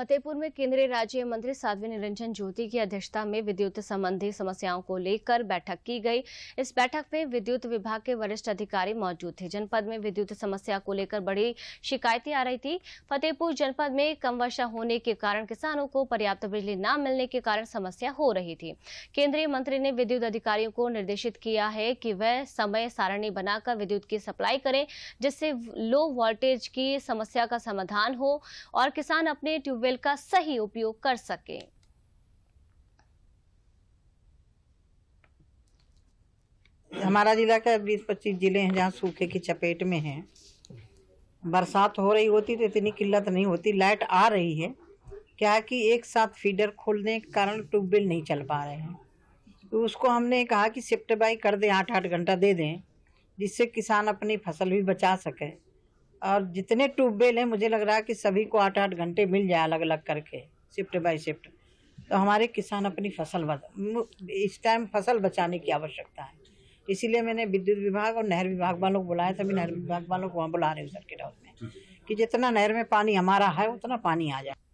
फतेहपुर में केंद्रीय राज्य मंत्री साध्वी निरंजन ज्योति की अध्यक्षता में विद्युत संबंधी समस्याओं को लेकर बैठक की गई इस बैठक में विद्युत विभाग के वरिष्ठ अधिकारी मौजूद थे जनपद में विद्युत समस्या को लेकर बड़ी शिकायतें आ रही थी फतेहपुर जनपद में कम वर्षा होने के कारण किसानों को पर्याप्त बिजली न मिलने के कारण समस्या हो रही थी केंद्रीय मंत्री ने विद्युत अधिकारियों को निर्देशित किया है कि वह समय सारणी बनाकर विद्युत की सप्लाई करें जिससे लो वोल्टेज की समस्या का समाधान हो और किसान अपने ट्यूबवेल ट्यूबवेल का सही उपयोग कर सके हमारा जिला का बीस पच्चीस जिले हैं जहाँ सूखे की चपेट में हैं बरसात हो रही होती तो इतनी किल्लत नहीं होती लाइट आ रही है क्या कि एक साथ फीडर खोलने के कारण ट्यूबवेल नहीं चल पा रहे हैं तो उसको हमने कहा कि शिफ्ट बाई कर दें आठ आठ घंटा दे दें जिससे किसान अपनी फसल भी बचा सके और जितने ट्यूबवेल हैं मुझे लग रहा है कि सभी को आठ आठ घंटे मिल जाए अलग अलग करके शिफ्ट बाय शिफ्ट तो हमारे किसान अपनी फसल इस टाइम फसल बचाने की आवश्यकता है इसीलिए मैंने विद्युत विभाग और नहर विभाग वालों को बुलाया सभी नहर विभाग वालों को वहाँ बुला रहे हैं सर के डॉक्टर में कि जितना नहर में पानी हमारा है उतना पानी आ जाए